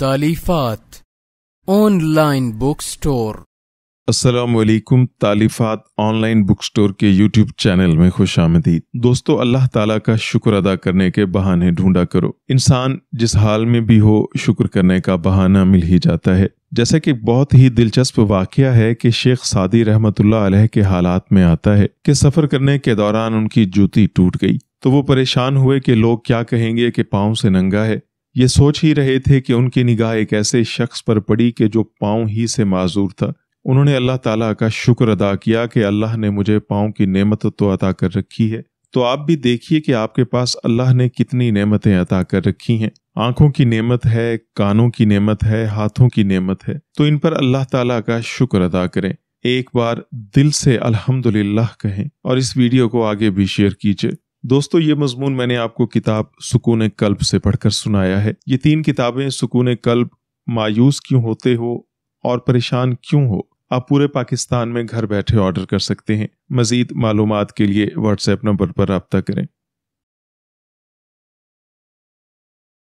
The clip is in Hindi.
तालीफात ऑनलाइन बुक स्टोर असलकुम तालीफात ऑनलाइन बुक स्टोर के यूट्यूब चैनल में खुश आमदी दोस्तों अल्लाह ताला का शुक्र अदा करने के बहाने ढूंढा करो इंसान जिस हाल में भी हो शुक्र करने का बहाना मिल ही जाता है जैसा कि बहुत ही दिलचस्प वाक्य है कि शेख सादी रहमतुल्लाह अलैह के हालात में आता है कि सफ़र करने के दौरान उनकी जूती टूट गई तो वो परेशान हुए कि लोग क्या कहेंगे कि पाँव से नंगा है ये सोच ही रहे थे कि उनकी निगाह एक ऐसे शख्स पर पड़ी कि जो पाँव ही से माजूर था उन्होंने अल्लाह ताला का शुक्र अदा किया कि अल्लाह ने मुझे पाँव की नेमत तो अदा कर रखी है तो आप भी देखिए कि आपके पास अल्लाह ने कितनी नेमतें अदा कर रखी हैं आंखों की नेमत है कानों की नेमत है हाथों की नेमत है तो इन पर अल्लाह ताला का शुक्र अदा करें एक बार दिल से अल्हम्दुलिल्लाह कहें और इस वीडियो को आगे भी शेयर कीजिए दोस्तों ये मजमून मैंने आपको किताब सुकून कल्ब से पढ़कर सुनाया है ये तीन किताबें सुकून कल्ब मायूस क्यों होते हो और परेशान क्यों हो आप पूरे पाकिस्तान में घर बैठे ऑर्डर कर सकते हैं मजीद मालूम के लिए व्हाट्सएप नंबर पर रबता करें